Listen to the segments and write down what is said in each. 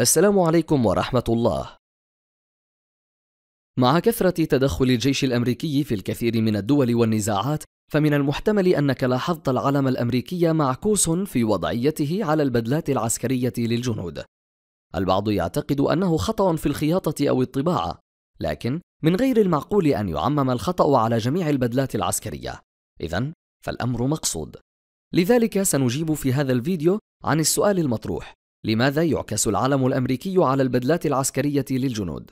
السلام عليكم ورحمة الله. مع كثرة تدخل الجيش الأمريكي في الكثير من الدول والنزاعات، فمن المحتمل أنك لاحظت العلم الأمريكي معكوس في وضعيته على البدلات العسكرية للجنود. البعض يعتقد أنه خطأ في الخياطة أو الطباعة، لكن من غير المعقول أن يعمم الخطأ على جميع البدلات العسكرية. إذا فالأمر مقصود. لذلك سنجيب في هذا الفيديو عن السؤال المطروح لماذا يعكس العلم الامريكي على البدلات العسكريه للجنود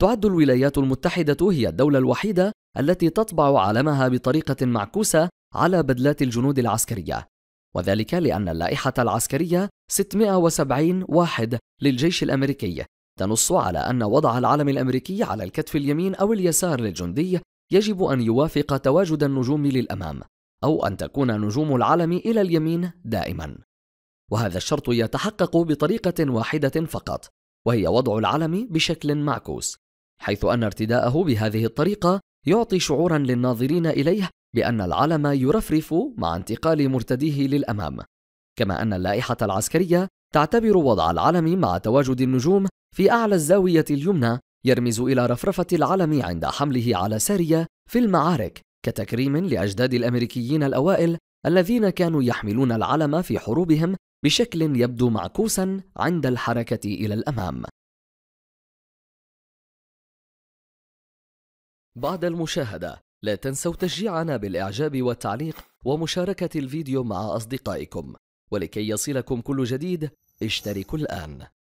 تعد الولايات المتحده هي الدوله الوحيده التي تطبع علمها بطريقه معكوسه على بدلات الجنود العسكريه وذلك لان اللائحه العسكريه 670 واحد للجيش الامريكي تنص على ان وضع العلم الامريكي على الكتف اليمين او اليسار للجندي يجب ان يوافق تواجد النجوم للامام او ان تكون نجوم العلم الى اليمين دائما وهذا الشرط يتحقق بطريقة واحدة فقط وهي وضع العلم بشكل معكوس حيث أن ارتداءه بهذه الطريقة يعطي شعورا للناظرين إليه بأن العلم يرفرف مع انتقال مرتديه للأمام كما أن اللائحة العسكرية تعتبر وضع العلم مع تواجد النجوم في أعلى الزاوية اليمنى يرمز إلى رفرفة العلم عند حمله على سارية في المعارك كتكريم لأجداد الأمريكيين الأوائل الذين كانوا يحملون العلم في حروبهم بشكل يبدو معكوسا عند الحركة إلى الأمام. بعد المشاهدة لا تنسوا تشجيعنا بالإعجاب والتعليق ومشاركة الفيديو مع أصدقائكم ولكي يصلكم كل جديد اشتركوا الآن